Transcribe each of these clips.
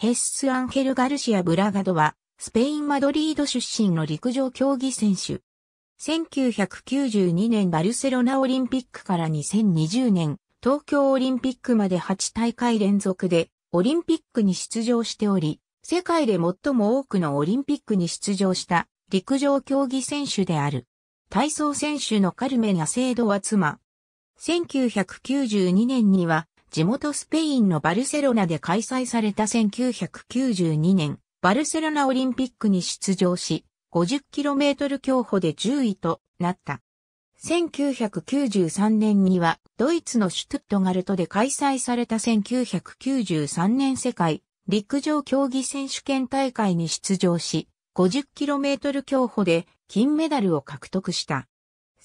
ヘッス・アンヘル・ガルシア・ブラガドは、スペイン・マドリード出身の陸上競技選手。1992年バルセロナオリンピックから2020年、東京オリンピックまで8大会連続で、オリンピックに出場しており、世界で最も多くのオリンピックに出場した陸上競技選手である。体操選手のカルメナ・セイドは妻。1992年には地元スペインのバルセロナで開催された1992年、バルセロナオリンピックに出場し、50km 競歩で10位となった。1993年にはドイツのシュトゥットガルトで開催された1993年世界陸上競技選手権大会に出場し、50km 競歩で金メダルを獲得した。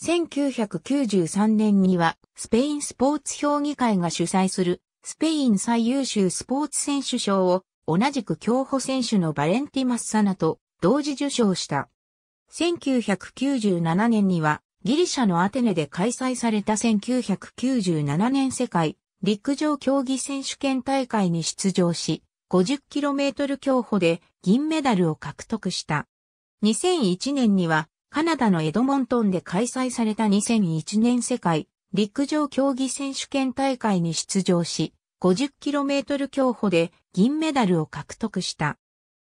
1993年には、スペインスポーツ評議会が主催する、スペイン最優秀スポーツ選手賞を、同じく競歩選手のバレンティ・マッサナと同時受賞した。1997年には、ギリシャのアテネで開催された1997年世界陸上競技選手権大会に出場し、50km 競歩で銀メダルを獲得した。2001年にはカナダのエドモントンで開催された2001年世界陸上競技選手権大会に出場し、50km 競歩で銀メダルを獲得した。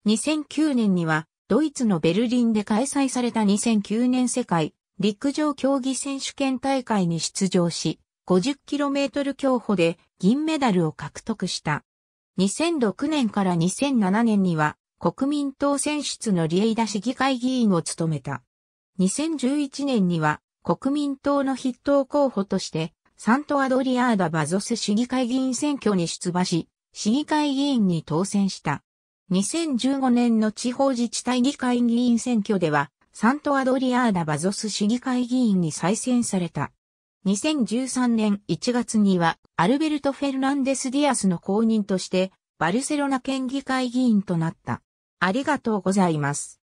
2009年にはドイツのベルリンで開催された2009年世界陸上競技選手権大会に出場し、50km 競歩で銀メダルを獲得した。2006年から2007年には国民党選出のリエイダ市議会議員を務めた。2011年には国民党の筆頭候補として、サントアドリアーダ・バゾス市議会議員選挙に出馬し、市議会議員に当選した。2015年の地方自治体議会議員選挙では、サントアドリアーダ・バゾス市議会議員に再選された。2013年1月には、アルベルト・フェルナンデス・ディアスの公認として、バルセロナ県議会議員となった。ありがとうございます。